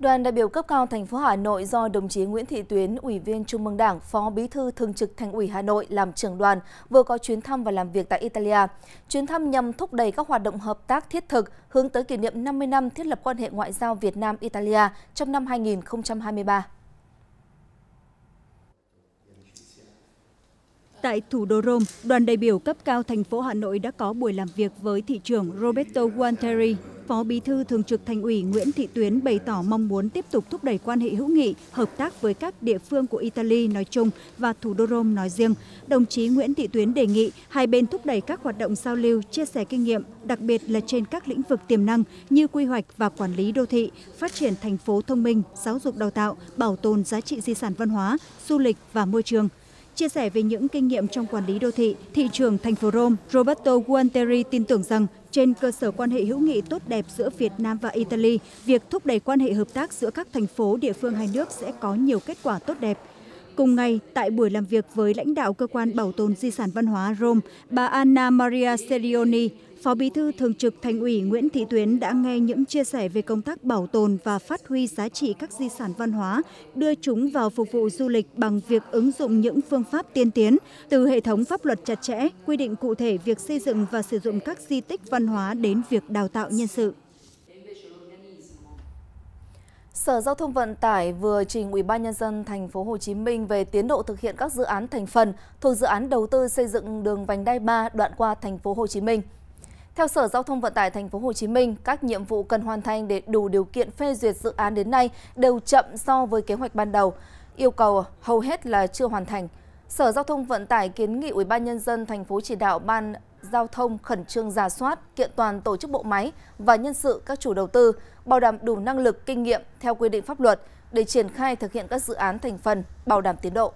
Đoàn đại biểu cấp cao thành phố Hà Nội do đồng chí Nguyễn Thị Tuyến, Ủy viên Trung ương Đảng, Phó Bí thư Thường trực Thành ủy Hà Nội làm trưởng đoàn vừa có chuyến thăm và làm việc tại Italia. Chuyến thăm nhằm thúc đẩy các hoạt động hợp tác thiết thực hướng tới kỷ niệm 50 năm thiết lập quan hệ ngoại giao Việt Nam Italia trong năm 2023. Tại thủ đô Rome, đoàn đại biểu cấp cao thành phố Hà Nội đã có buổi làm việc với thị trưởng Roberto Gualtieri phó bí thư thường trực thành ủy nguyễn thị tuyến bày tỏ mong muốn tiếp tục thúc đẩy quan hệ hữu nghị hợp tác với các địa phương của italy nói chung và thủ đô rome nói riêng đồng chí nguyễn thị tuyến đề nghị hai bên thúc đẩy các hoạt động giao lưu chia sẻ kinh nghiệm đặc biệt là trên các lĩnh vực tiềm năng như quy hoạch và quản lý đô thị phát triển thành phố thông minh giáo dục đào tạo bảo tồn giá trị di sản văn hóa du lịch và môi trường chia sẻ về những kinh nghiệm trong quản lý đô thị thị trường thành phố Rome, Roberto Gualteri tin tưởng rằng trên cơ sở quan hệ hữu nghị tốt đẹp giữa việt nam và italy việc thúc đẩy quan hệ hợp tác giữa các thành phố địa phương hai nước sẽ có nhiều kết quả tốt đẹp cùng ngày tại buổi làm việc với lãnh đạo cơ quan bảo tồn di sản văn hóa rome bà anna maria serioni phó bí thư thường trực thành ủy nguyễn thị tuyến đã nghe những chia sẻ về công tác bảo tồn và phát huy giá trị các di sản văn hóa đưa chúng vào phục vụ du lịch bằng việc ứng dụng những phương pháp tiên tiến từ hệ thống pháp luật chặt chẽ quy định cụ thể việc xây dựng và sử dụng các di tích văn hóa đến việc đào tạo nhân sự Sở Giao thông Vận tải vừa trình UBND ban nhân thành phố Hồ Chí Minh về tiến độ thực hiện các dự án thành phần thuộc dự án đầu tư xây dựng đường vành đai 3 đoạn qua thành phố Hồ Chí Minh. Theo Sở Giao thông Vận tải thành phố Hồ Chí Minh, các nhiệm vụ cần hoàn thành để đủ điều kiện phê duyệt dự án đến nay đều chậm so với kế hoạch ban đầu. Yêu cầu hầu hết là chưa hoàn thành. Sở Giao thông Vận tải kiến nghị UBND ban thành phố chỉ đạo ban giao thông khẩn trương ra soát, kiện toàn tổ chức bộ máy và nhân sự các chủ đầu tư, bảo đảm đủ năng lực, kinh nghiệm theo quy định pháp luật để triển khai thực hiện các dự án thành phần, bảo đảm tiến độ.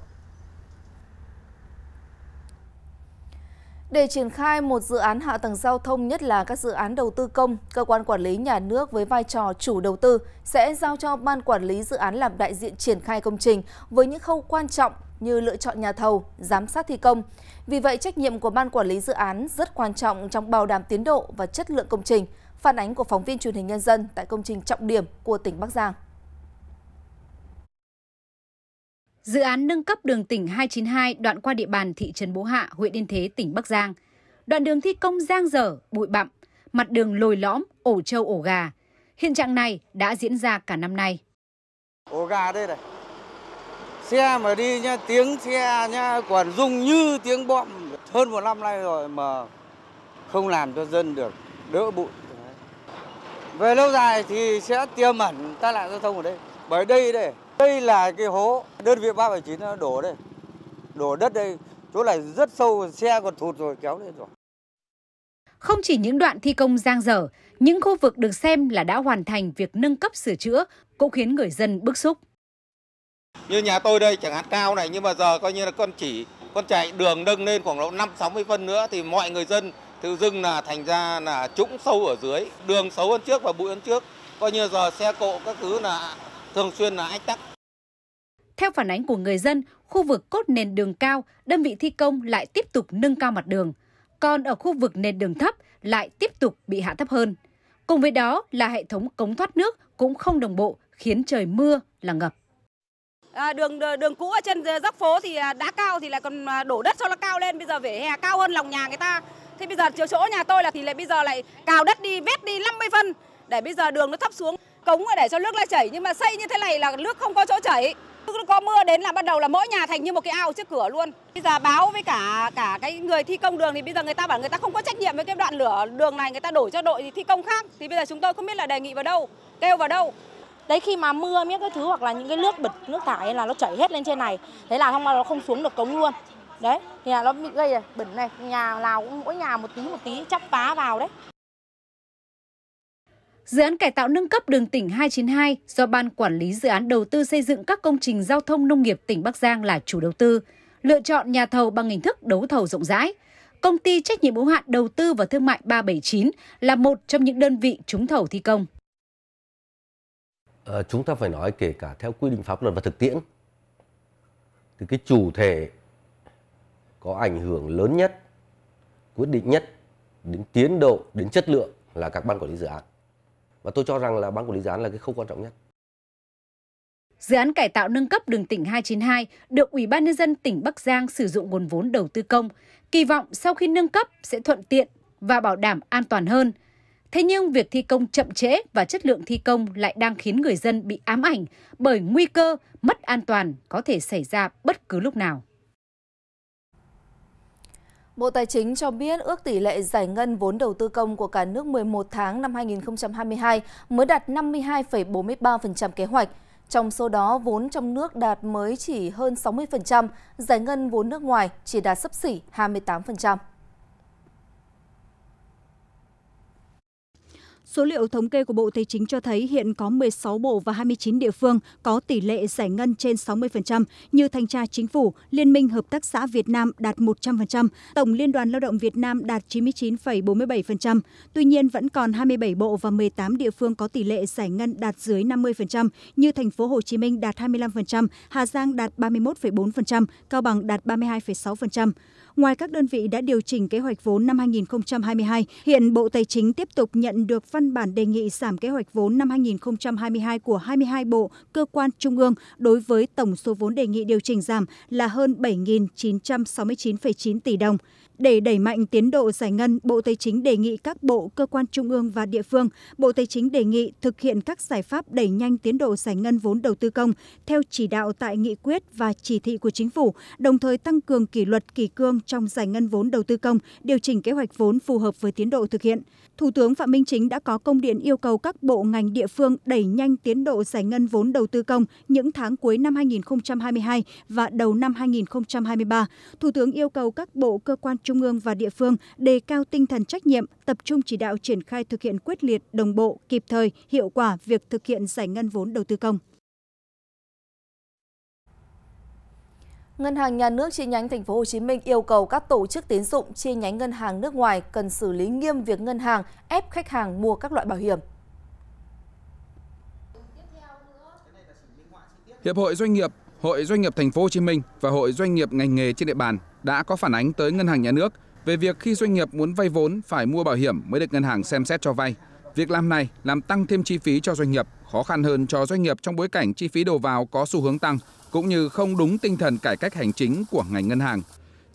Để triển khai một dự án hạ tầng giao thông, nhất là các dự án đầu tư công, cơ quan quản lý nhà nước với vai trò chủ đầu tư sẽ giao cho ban quản lý dự án làm đại diện triển khai công trình với những khâu quan trọng như lựa chọn nhà thầu, giám sát thi công. Vì vậy, trách nhiệm của ban quản lý dự án rất quan trọng trong bảo đảm tiến độ và chất lượng công trình, phản ánh của phóng viên truyền hình nhân dân tại công trình trọng điểm của tỉnh Bắc Giang. Dự án nâng cấp đường tỉnh 292 đoạn qua địa bàn thị trấn Bố Hạ, huyện Yên Thế, tỉnh Bắc Giang. Đoạn đường thi công giang dở, bụi bặm, mặt đường lồi lõm, ổ trâu ổ gà. Hiện trạng này đã diễn ra cả năm nay. Ổ gà đây này, xe mà đi nha tiếng xe nha còn rung như tiếng bom hơn một năm nay rồi mà không làm cho dân được đỡ bụi về lâu dài thì sẽ tiềm ẩn tai nạn giao thông ở đây bởi đây đây đây là cái hố đơn vị 379 nó đổ đây đổ đất đây chỗ này rất sâu xe còn thụt rồi kéo lên rồi không chỉ những đoạn thi công giang dở, những khu vực được xem là đã hoàn thành việc nâng cấp sửa chữa cũng khiến người dân bức xúc. Như nhà tôi đây chẳng hạn cao này nhưng mà giờ coi như là con chỉ con chạy đường nâng lên khoảng độ 5 60 phân nữa thì mọi người dân tự dưng là thành ra là trũng sâu ở dưới, đường xấu hơn trước và bụi hơn trước. Coi như giờ xe cộ các thứ là thường xuyên là ách tắc. Theo phản ánh của người dân, khu vực cốt nền đường cao, đơn vị thi công lại tiếp tục nâng cao mặt đường, còn ở khu vực nền đường thấp lại tiếp tục bị hạ thấp hơn. Cùng với đó là hệ thống cống thoát nước cũng không đồng bộ khiến trời mưa là ngập. À, đường đường cũ ở trên dốc phố thì à, đá cao thì lại còn à, đổ đất cho nó cao lên bây giờ vỉa hè cao hơn lòng nhà người ta thế bây giờ chỗ chỗ nhà tôi là thì lại bây giờ lại cào đất đi vét đi 50 phân để bây giờ đường nó thấp xuống cống để cho nước nó chảy nhưng mà xây như thế này là nước không có chỗ chảy có mưa đến là bắt đầu là mỗi nhà thành như một cái ao trước cửa luôn bây giờ báo với cả cả cái người thi công đường thì bây giờ người ta bảo người ta không có trách nhiệm với cái đoạn lửa đường này người ta đổ cho đội thi công khác thì bây giờ chúng tôi không biết là đề nghị vào đâu kêu vào đâu đấy khi mà mưa miếng cái thứ hoặc là những cái nước bẩn nước thải là nó chảy hết lên trên này thế là không mà nó không xuống được cống luôn đấy thì là nó bị gây bẩn này nhà nào cũng mỗi nhà một tí một tí chắp phá vào đấy Dự án cải tạo nâng cấp đường tỉnh 292 do Ban Quản lý Dự án Đầu tư xây dựng các công trình giao thông nông nghiệp tỉnh Bắc Giang là chủ đầu tư, lựa chọn nhà thầu bằng hình thức đấu thầu rộng rãi. Công ty trách nhiệm hữu hạn đầu tư và thương mại 379 là một trong những đơn vị trúng thầu thi công. Ờ, chúng ta phải nói kể cả theo quy định pháp luật và thực tiễn thì cái chủ thể có ảnh hưởng lớn nhất quyết định nhất đến tiến độ đến chất lượng là các ban quản lý dự án và tôi cho rằng là ban quản lý dự án là cái khâu quan trọng nhất Dự án cải tạo nâng cấp đường tỉnh 292 được Ủy ban nhân dân tỉnh Bắc Giang sử dụng nguồn vốn đầu tư công, kỳ vọng sau khi nâng cấp sẽ thuận tiện và bảo đảm an toàn hơn. Thế nhưng việc thi công chậm trễ và chất lượng thi công lại đang khiến người dân bị ám ảnh bởi nguy cơ mất an toàn có thể xảy ra bất cứ lúc nào. Bộ Tài chính cho biết ước tỷ lệ giải ngân vốn đầu tư công của cả nước 11 tháng năm 2022 mới đạt 52,43% kế hoạch. Trong số đó, vốn trong nước đạt mới chỉ hơn 60%, giải ngân vốn nước ngoài chỉ đạt sấp xỉ 28%. số liệu thống kê của Bộ Tài chính cho thấy hiện có 16 bộ và 29 địa phương có tỷ lệ giải ngân trên 60%, như Thanh tra Chính phủ, Liên minh Hợp tác xã Việt Nam đạt 100%, Tổng Liên đoàn Lao động Việt Nam đạt 99,47%. Tuy nhiên, vẫn còn 27 bộ và 18 địa phương có tỷ lệ giải ngân đạt dưới 50%, như thành phố Hồ Chí Minh đạt 25%, Hà Giang đạt 31,4%, Cao Bằng đạt 32,6%. Ngoài các đơn vị đã điều chỉnh kế hoạch vốn năm 2022, hiện Bộ Tài chính tiếp tục nhận được văn bản đề nghị giảm kế hoạch vốn năm hai nghìn hai mươi hai của hai mươi hai bộ cơ quan trung ương đối với tổng số vốn đề nghị điều chỉnh giảm là hơn bảy chín trăm sáu mươi chín chín tỷ đồng để đẩy mạnh tiến độ giải ngân bộ tây chính đề nghị các bộ cơ quan trung ương và địa phương bộ tây chính đề nghị thực hiện các giải pháp đẩy nhanh tiến độ giải ngân vốn đầu tư công theo chỉ đạo tại nghị quyết và chỉ thị của chính phủ đồng thời tăng cường kỷ luật kỳ cương trong giải ngân vốn đầu tư công điều chỉnh kế hoạch vốn phù hợp với tiến độ thực hiện thủ tướng phạm minh chính đã có công điện yêu cầu các bộ ngành địa phương đẩy nhanh tiến độ giải ngân vốn đầu tư công những tháng cuối năm 2022 và đầu năm 2023 thủ tướng yêu cầu các bộ cơ quan trung trung ương và địa phương đề cao tinh thần trách nhiệm tập trung chỉ đạo triển khai thực hiện quyết liệt đồng bộ kịp thời hiệu quả việc thực hiện giải ngân vốn đầu tư công Ngân hàng Nhà nước chi nhánh Thành phố Hồ Chí Minh yêu cầu các tổ chức tín dụng chi nhánh ngân hàng nước ngoài cần xử lý nghiêm việc ngân hàng ép khách hàng mua các loại bảo hiểm. Hiệp hội Doanh nghiệp Hội Doanh nghiệp Thành phố Hồ Chí Minh và Hội Doanh nghiệp ngành nghề trên địa bàn đã có phản ánh tới Ngân hàng Nhà nước về việc khi doanh nghiệp muốn vay vốn phải mua bảo hiểm mới được ngân hàng xem xét cho vay. Việc làm này làm tăng thêm chi phí cho doanh nghiệp, khó khăn hơn cho doanh nghiệp trong bối cảnh chi phí đầu vào có xu hướng tăng, cũng như không đúng tinh thần cải cách hành chính của ngành ngân hàng.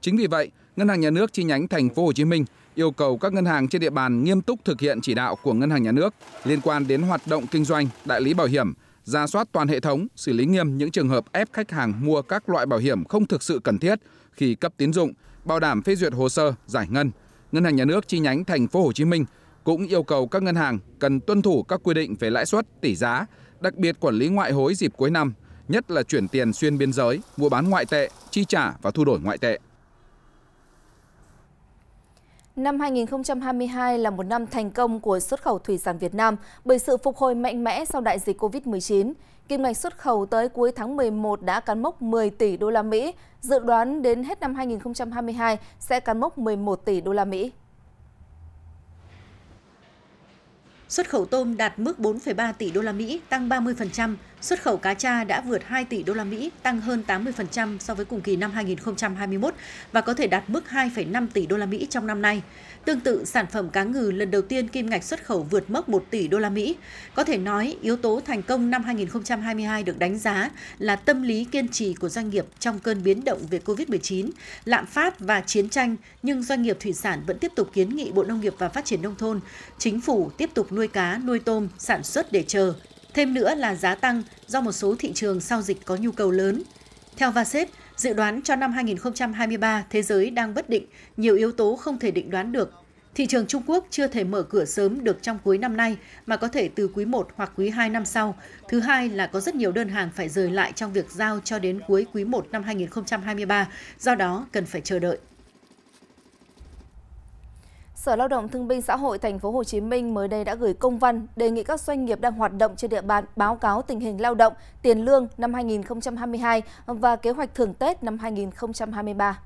Chính vì vậy, Ngân hàng Nhà nước chi nhánh Thành phố Hồ Chí Minh yêu cầu các ngân hàng trên địa bàn nghiêm túc thực hiện chỉ đạo của Ngân hàng Nhà nước liên quan đến hoạt động kinh doanh, đại lý bảo hiểm, ra soát toàn hệ thống xử lý nghiêm những trường hợp ép khách hàng mua các loại bảo hiểm không thực sự cần thiết khi cấp tín dụng bảo đảm phê duyệt hồ sơ giải ngân ngân hàng nhà nước chi nhánh thành phố Hồ Chí Minh cũng yêu cầu các ngân hàng cần tuân thủ các quy định về lãi suất tỷ giá đặc biệt quản lý ngoại hối dịp cuối năm nhất là chuyển tiền xuyên biên giới mua bán ngoại tệ chi trả và thu đổi ngoại tệ Năm 2022 là một năm thành công của xuất khẩu thủy sản Việt Nam bởi sự phục hồi mạnh mẽ sau đại dịch Covid-19. Kim ngạch xuất khẩu tới cuối tháng 11 đã cán mốc 10 tỷ đô la Mỹ, dự đoán đến hết năm 2022 sẽ cán mốc 11 tỷ đô la Mỹ. Xuất khẩu tôm đạt mức 4,3 tỷ đô la Mỹ, tăng 30%, Xuất khẩu cá tra đã vượt 2 tỷ đô la Mỹ, tăng hơn 80% so với cùng kỳ năm 2021 và có thể đạt mức 2,5 tỷ đô la Mỹ trong năm nay. Tương tự, sản phẩm cá ngừ lần đầu tiên kim ngạch xuất khẩu vượt mốc 1 tỷ đô la Mỹ. Có thể nói, yếu tố thành công năm 2022 được đánh giá là tâm lý kiên trì của doanh nghiệp trong cơn biến động về COVID-19, lạm phát và chiến tranh, nhưng doanh nghiệp thủy sản vẫn tiếp tục kiến nghị Bộ Nông nghiệp và Phát triển Nông thôn, chính phủ tiếp tục nuôi cá, nuôi tôm, sản xuất để chờ, Thêm nữa là giá tăng do một số thị trường sau dịch có nhu cầu lớn. Theo Vasep, dự đoán cho năm 2023 thế giới đang bất định, nhiều yếu tố không thể định đoán được. Thị trường Trung Quốc chưa thể mở cửa sớm được trong cuối năm nay mà có thể từ quý 1 hoặc quý 2 năm sau. Thứ hai là có rất nhiều đơn hàng phải rời lại trong việc giao cho đến cuối quý 1 năm 2023, do đó cần phải chờ đợi. Sở Lao động Thương binh Xã hội Thành phố Hồ Chí Minh mới đây đã gửi công văn đề nghị các doanh nghiệp đang hoạt động trên địa bàn báo cáo tình hình lao động, tiền lương năm 2022 và kế hoạch thưởng Tết năm 2023.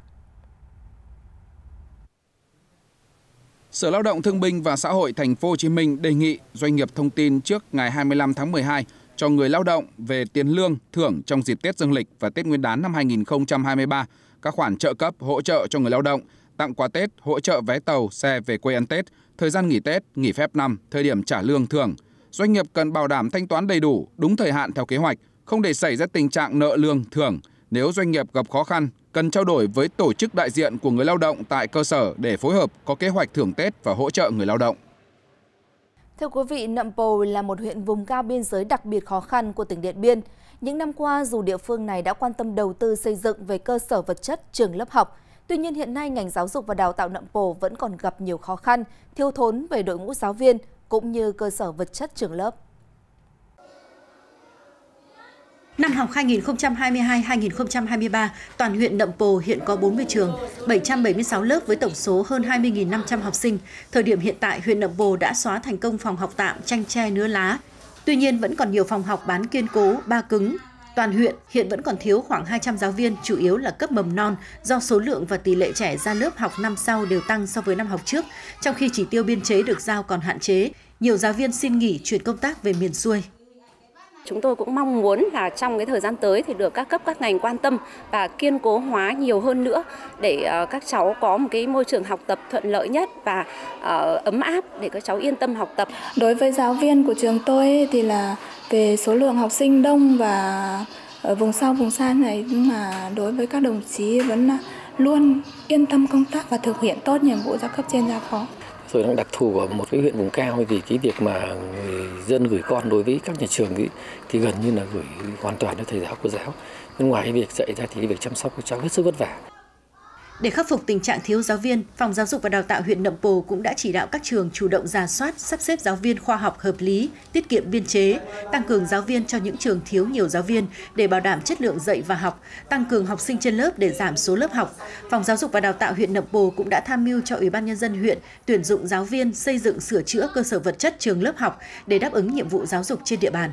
Sở Lao động Thương binh và Xã hội Thành phố Hồ Chí Minh đề nghị doanh nghiệp thông tin trước ngày 25 tháng 12 cho người lao động về tiền lương, thưởng trong dịp Tết Dương lịch và Tết Nguyên đán năm 2023, các khoản trợ cấp, hỗ trợ cho người lao động – tặng quà Tết, hỗ trợ vé tàu, xe về quê ăn Tết, thời gian nghỉ Tết, nghỉ phép năm, thời điểm trả lương thưởng. Doanh nghiệp cần bảo đảm thanh toán đầy đủ, đúng thời hạn theo kế hoạch, không để xảy ra tình trạng nợ lương thưởng. Nếu doanh nghiệp gặp khó khăn, cần trao đổi với tổ chức đại diện của người lao động tại cơ sở để phối hợp có kế hoạch thưởng Tết và hỗ trợ người lao động. Thưa quý vị, Nậm Pồ là một huyện vùng cao biên giới đặc biệt khó khăn của tỉnh Điện Biên. Những năm qua, dù địa phương này đã quan tâm đầu tư xây dựng về cơ sở vật chất, trường lớp học, Tuy nhiên hiện nay ngành giáo dục và đào tạo nậm pồ vẫn còn gặp nhiều khó khăn, thiếu thốn về đội ngũ giáo viên cũng như cơ sở vật chất trường lớp. Năm học 2022-2023, toàn huyện Nậm Pồ hiện có 40 trường, 776 lớp với tổng số hơn 20.500 học sinh. Thời điểm hiện tại, huyện Nậm Pồ đã xóa thành công phòng học tạm, tranh tre nứa lá. Tuy nhiên, vẫn còn nhiều phòng học bán kiên cố, ba cứng, Toàn huyện hiện vẫn còn thiếu khoảng 200 giáo viên, chủ yếu là cấp mầm non, do số lượng và tỷ lệ trẻ ra lớp học năm sau đều tăng so với năm học trước, trong khi chỉ tiêu biên chế được giao còn hạn chế. Nhiều giáo viên xin nghỉ chuyển công tác về miền xuôi. Chúng tôi cũng mong muốn là trong cái thời gian tới thì được các cấp các ngành quan tâm và kiên cố hóa nhiều hơn nữa để ờ, các cháu có một cái môi trường học tập thuận lợi nhất và ờ, ấm áp để các cháu yên tâm học tập. Đối với giáo viên của trường tôi thì là về số lượng học sinh đông và ở ờ, vùng sâu vùng xa này nhưng mà đối với các đồng chí vẫn luôn yên tâm công tác và thực hiện tốt nhiệm vụ do cấp trên giao phó rồi đặc thù của một cái huyện vùng cao thì cái việc mà người dân gửi con đối với các nhà trường ấy, thì gần như là gửi hoàn toàn cho thầy giáo cô giáo bên ngoài cái việc dạy ra thì cái việc chăm sóc các cháu hết sức vất vả để khắc phục tình trạng thiếu giáo viên, Phòng Giáo dục và Đào tạo huyện Nậm Pồ cũng đã chỉ đạo các trường chủ động giả soát, sắp xếp giáo viên khoa học hợp lý, tiết kiệm biên chế, tăng cường giáo viên cho những trường thiếu nhiều giáo viên để bảo đảm chất lượng dạy và học, tăng cường học sinh trên lớp để giảm số lớp học. Phòng Giáo dục và Đào tạo huyện Nậm Pồ cũng đã tham mưu cho Ủy ban nhân dân huyện tuyển dụng giáo viên, xây dựng sửa chữa cơ sở vật chất trường lớp học để đáp ứng nhiệm vụ giáo dục trên địa bàn.